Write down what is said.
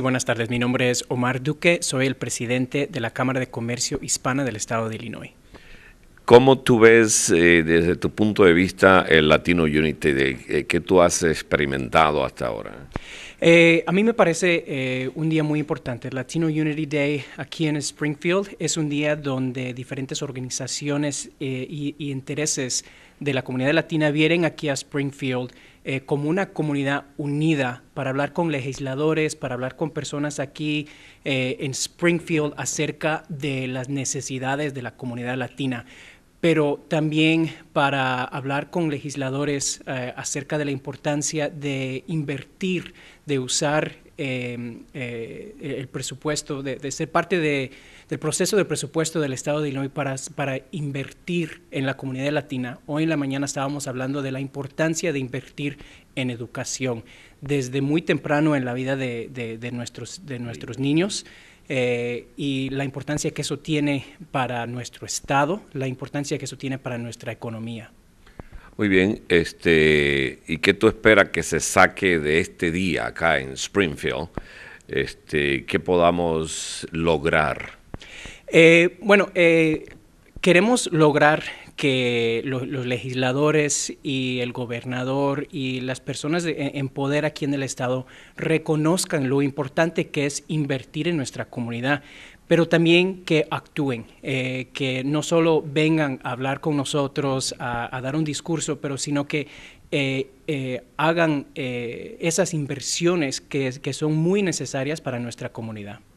buenas tardes, mi nombre es Omar Duque, soy el presidente de la Cámara de Comercio Hispana del Estado de Illinois. ¿Cómo tú ves eh, desde tu punto de vista el Latino Unity? Day? Eh, ¿Qué tú has experimentado hasta ahora? Eh, a mí me parece un día muy importante. El Latino Unity Day aquí en Springfield es un día donde diferentes organizaciones y intereses de la comunidad latina vienen aquí a Springfield eh, como una comunidad unida para hablar con legisladores, para hablar con personas aquí eh, en Springfield acerca de las necesidades de la comunidad latina pero también para hablar con legisladores eh, acerca de la importancia de invertir, de usar Em, eh, el presupuesto, de, ser parte del proceso del presupuesto del Estado de Illinois para, invertir en la comunidad latina. Hoy en la mañana estábamos hablando de la importancia de invertir en educación desde muy temprano en la vida de, nuestros, niños. Eh, y la importancia que eso tiene para nuestro Estado, la importancia que eso tiene para nuestra economía. Muy bien, este, ¿y qué tú esperas que se saque de este día acá en Springfield? Este, ¿Qué podamos lograr? Eh, bueno, eh, queremos lograr que los legisladores y el gobernador y las personas en poder aquí en el Estado reconozcan lo importante que es invertir en nuestra comunidad, pero también que actúen, eh, que no solo vengan a hablar con nosotros, a, dar un discurso, pero sino que eh, eh, hagan esas inversiones que son muy necesarias para nuestra comunidad.